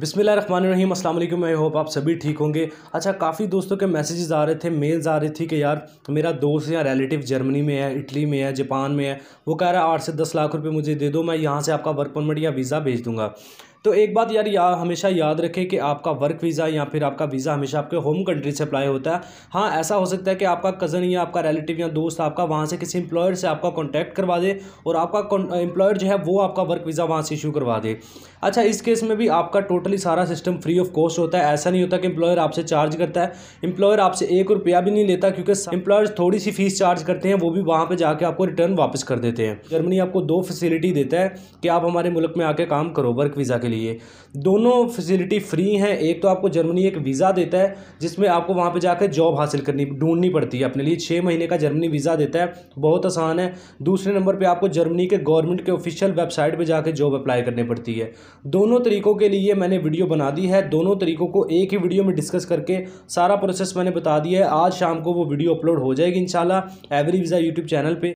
बिसमिल रहीम अल्लाम I hope आप सभी ठीक होंगे अच्छा काफ़ी दोस्तों के मैसेजेस आ रहे थे मेल्स आ रही थी कि यार मेरा दोस्त या रिलेटिव जर्मनी में है इटली में है जापान में है वो कह रहा है आठ से दस लाख रुपए मुझे दे दो मैं यहाँ से आपका वर्क परमिट या वीज़ा भेज दूँगा तो एक बात यार या हमेशा याद रखें कि आपका वर्क वीज़ा या फिर आपका वीज़ा हमेशा आपके होम कंट्री से अप्लाई होता है हाँ ऐसा हो सकता है कि आपका कज़न या आपका रिलेटिव या दोस्त आपका वहाँ से किसी इंप्लॉयर से आपका कॉन्टैक्ट करवा दे और आपका इंप्लॉयर जो है वो आपका वर्क वीज़ा वहाँ से इशू करवा दे अच्छा इस केस में भी आपका टोटली सारा सिस्टम फ्री ऑफ कॉस्ट होता है ऐसा नहीं होता कि इंप्लॉयर आपसे चार्ज करता है इंप्लॉयर आपसे एक रुपया भी नहीं लेता क्योंकि इंप्लॉयर्स थोड़ी सी फीस चार्ज करते हैं वो भी वहाँ पर जाके आपको रिटर्न वापस कर देते हैं जर्मनी आपको दो फैसिलिटी देता है कि आप हमारे मुल्क में आके काम करो वर्क वीज़ा के लिए लिए दोनों फैसिलिटी फ्री हैं एक तो आपको जर्मनी एक वीज़ा देता है जिसमें आपको वहाँ पे जाकर जॉब हासिल करनी ढूंढनी पड़ती है अपने लिए छः महीने का जर्मनी वीज़ा देता है बहुत आसान है दूसरे नंबर पर आपको जर्मनी के गवर्नमेंट के ऑफिशियल वेबसाइट पर जाकर जॉब अप्लाई करनी पड़ती है दोनों तरीक़ों के लिए मैंने वीडियो बना दी है दोनों तरीक़ों को एक ही वीडियो में डिस्कस करके सारा प्रोसेस मैंने बता दिया है आज शाम को वो वीडियो अपलोड हो जाएगी इन एवरी वीज़ा यूट्यूब चैनल पर